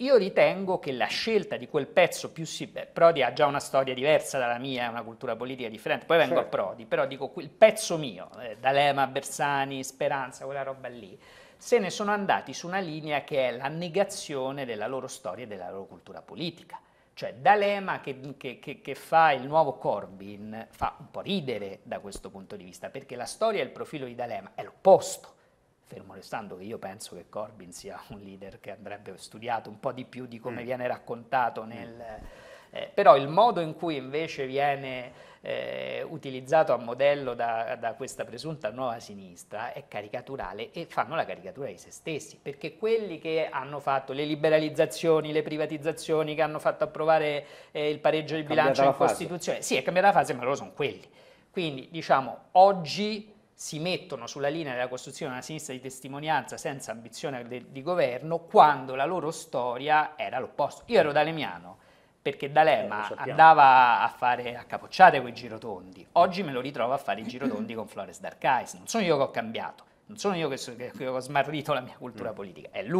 Io ritengo che la scelta di quel pezzo più si... Prodi ha già una storia diversa dalla mia, una cultura politica differente, poi vengo certo. a Prodi, però dico il pezzo mio, eh, D'Alema, Bersani, Speranza, quella roba lì, se ne sono andati su una linea che è la negazione della loro storia e della loro cultura politica. Cioè D'Alema che, che, che, che fa il nuovo Corbyn fa un po' ridere da questo punto di vista, perché la storia e il profilo di D'Alema è l'opposto fermo restando che io penso che Corbyn sia un leader che andrebbe studiato un po' di più di come mm. viene raccontato mm. nel... Eh, però il modo in cui invece viene eh, utilizzato a modello da, da, questa presunta nuova sinistra è caricaturale e fanno la caricatura di se stessi, perché quelli che hanno fatto le liberalizzazioni, le privatizzazioni, che hanno fatto approvare eh, il pareggio di bilancio in Costituzione, sì è cambiata la fase, ma loro sono quelli. Quindi diciamo oggi si mettono sulla linea della costruzione di una sinistra di testimonianza senza ambizione de- di governo quando la loro storia era l'opposto. Io ero dalemiano perché D'Alema eh, andava a fare a capocciate quei girotondi, oggi me lo ritrovo a fare i girotondi con Flores d'Arcais. non sono io che ho cambiato, non sono io che, so, che, ho smarrito la mia cultura mm. politica, è lui.